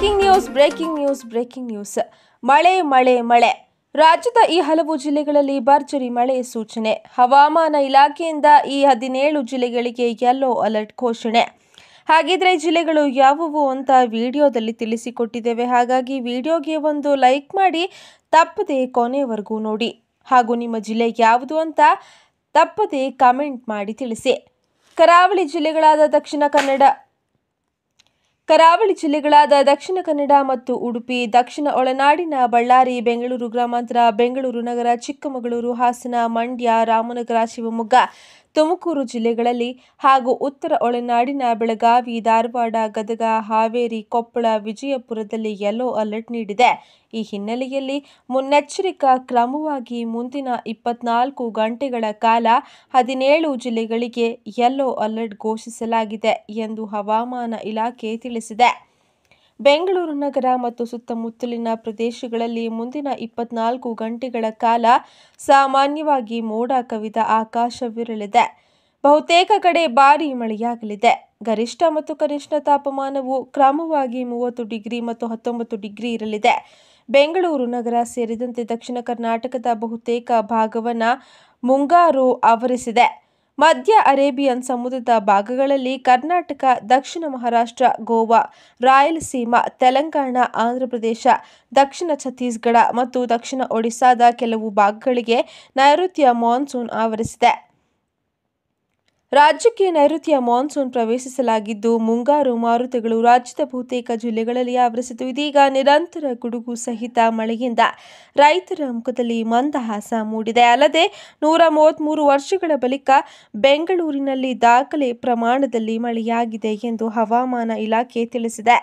breaking news breaking news breaking news ಮಳೆ ಮಳೆ ಮಳೆ ರಾಜ್ಯದ ಈ ಹಲವು ಜಿಲ್ಲೆಗಳಲ್ಲಿ ಭರ್ಜರಿ ಮಳೆ ಸೂಚನೆ ಹವಾಮಾನ ಇಲಾಖೆಯಿಂದ ಈ ಹದಿನೇಳು ಜಿಲ್ಲೆಗಳಿಗೆ ಯೆಲ್ಲೋ ಅಲರ್ಟ್ ಘೋಷಣೆ ಹಾಗಿದ್ರೆ ಜಿಲ್ಲೆಗಳು ಯಾವುವು ಅಂತ ವಿಡಿಯೋದಲ್ಲಿ ತಿಳಿಸಿಕೊಟ್ಟಿದ್ದೇವೆ ಹಾಗಾಗಿ ವಿಡಿಯೋಗೆ ಒಂದು ಲೈಕ್ ಮಾಡಿ ತಪ್ಪದೆ ಕೊನೆವರೆಗೂ ನೋಡಿ ಹಾಗೂ ನಿಮ್ಮ ಜಿಲ್ಲೆ ಯಾವುದು ಅಂತ ತಪ್ಪದೆ ಕಮೆಂಟ್ ಮಾಡಿ ತಿಳಿಸಿ ಕರಾವಳಿ ಜಿಲ್ಲೆಗಳಾದ ದಕ್ಷಿಣ ಕನ್ನಡ ಕರಾವಳಿ ಜಿಲ್ಲೆಗಳಾದ ದಕ್ಷಿಣ ಕನ್ನಡ ಮತ್ತು ಉಡುಪಿ ದಕ್ಷಿಣ ಒಳನಾಡಿನ ಬಳ್ಳಾರಿ ಬೆಂಗಳೂರು ಗ್ರಾಮಾಂತರ ಬೆಂಗಳೂರು ನಗರ ಚಿಕ್ಕಮಗಳೂರು ಹಾಸನ ಮಂಡ್ಯ ರಾಮನಗರ ಶಿವಮೊಗ್ಗ ತುಮಕೂರು ಜಿಲ್ಲೆಗಳಲ್ಲಿ ಹಾಗೂ ಉತ್ತರ ಒಳನಾಡಿನ ಬೆಳಗಾವಿ ಧಾರವಾಡ ಗದಗ ಹಾವೇರಿ ಕೊಪ್ಪಳ ವಿಜಯಪುರದಲ್ಲಿ ಯೆಲ್ಲೋ ಅಲರ್ಟ್ ನೀಡಿದೆ ಈ ಹಿನ್ನೆಲೆಯಲ್ಲಿ ಮುನ್ನೆಚ್ಚರಿಕಾ ಕ್ರಮವಾಗಿ ಮುಂದಿನ ಇಪ್ಪತ್ನಾಲ್ಕು ಗಂಟೆಗಳ ಕಾಲ ಹದಿನೇಳು ಜಿಲ್ಲೆಗಳಿಗೆ ಯೆಲ್ಲೋ ಅಲರ್ಟ್ ಘೋಷಿಸಲಾಗಿದೆ ಎಂದು ಹವಾಮಾನ ಇಲಾಖೆ ತಿಳಿಸಿದೆ ಬೆಂಗಳೂರು ನಗರ ಮತ್ತು ಸುತ್ತಮುತ್ತಲಿನ ಪ್ರದೇಶಗಳಲ್ಲಿ ಮುಂದಿನ ಇಪ್ಪತ್ನಾಲ್ಕು ಗಂಟೆಗಳ ಕಾಲ ಸಾಮಾನ್ಯವಾಗಿ ಮೋಡ ಕವಿದ ಆಕಾಶವಿರಲಿದೆ ಬಹುತೇಕ ಕಡೆ ಭಾರೀ ಮಳೆಯಾಗಲಿದೆ ಗರಿಷ್ಠ ಮತ್ತು ಕನಿಷ್ಠ ತಾಪಮಾನವು ಕ್ರಮವಾಗಿ ಮೂವತ್ತು ಡಿಗ್ರಿ ಮತ್ತು ಹತ್ತೊಂಬತ್ತು ಡಿಗ್ರಿ ಇರಲಿದೆ ಬೆಂಗಳೂರು ನಗರ ಸೇರಿದಂತೆ ದಕ್ಷಿಣ ಕರ್ನಾಟಕದ ಬಹುತೇಕ ಭಾಗವನ್ನು ಮುಂಗಾರು ಆವರಿಸಿದೆ ಮಧ್ಯ ಅರೇಬಿಯನ್ ಸಮುದ್ರದ ಭಾಗಗಳಲ್ಲಿ ಕರ್ನಾಟಕ ದಕ್ಷಿಣ ಮಹಾರಾಷ್ಟ್ರ ಗೋವಾ ರಾಯಲಸೀಮಾ ತೆಲಂಗಾಣ ಆಂಧ್ರಪ್ರದೇಶ ದಕ್ಷಿಣ ಛತ್ತೀಸ್ಗಢ ಮತ್ತು ದಕ್ಷಿಣ ಒಡಿಶಾದ ಕೆಲವು ಭಾಗಗಳಿಗೆ ನೈಋತ್ಯ ಮಾನ್ಸೂನ್ ಆವರಿಸಿದೆ ರಾಜ್ಯಕ್ಕೆ ನೈಋತ್ಯ ಮಾನ್ಸೂನ್ ಪ್ರವೇಶಿಸಲಾಗಿದ್ದು ಮುಂಗಾರು ಮಾರುತಗಳು ರಾಜ್ಯದ ಬಹುತೇಕ ಜಿಲ್ಲೆಗಳಲ್ಲಿ ಆವರಿಸಿತು ಇದೀಗ ನಿರಂತರ ಗುಡುಗು ಸಹಿತ ಮಳೆಯಿಂದ ರೈತರ ಮುಖದಲ್ಲಿ ಮಂದಹಾಸ ಮೂಡಿದೆ ಅಲ್ಲದೆ ನೂರ ಮೂವತ್ತ್ಮೂರು ವರ್ಷಗಳ ಬಳಿಕ ಬೆಂಗಳೂರಿನಲ್ಲಿ ದಾಖಲೆ ಪ್ರಮಾಣದಲ್ಲಿ ಮಳೆಯಾಗಿದೆ ಎಂದು ಹವಾಮಾನ ಇಲಾಖೆ ತಿಳಿಸಿದೆ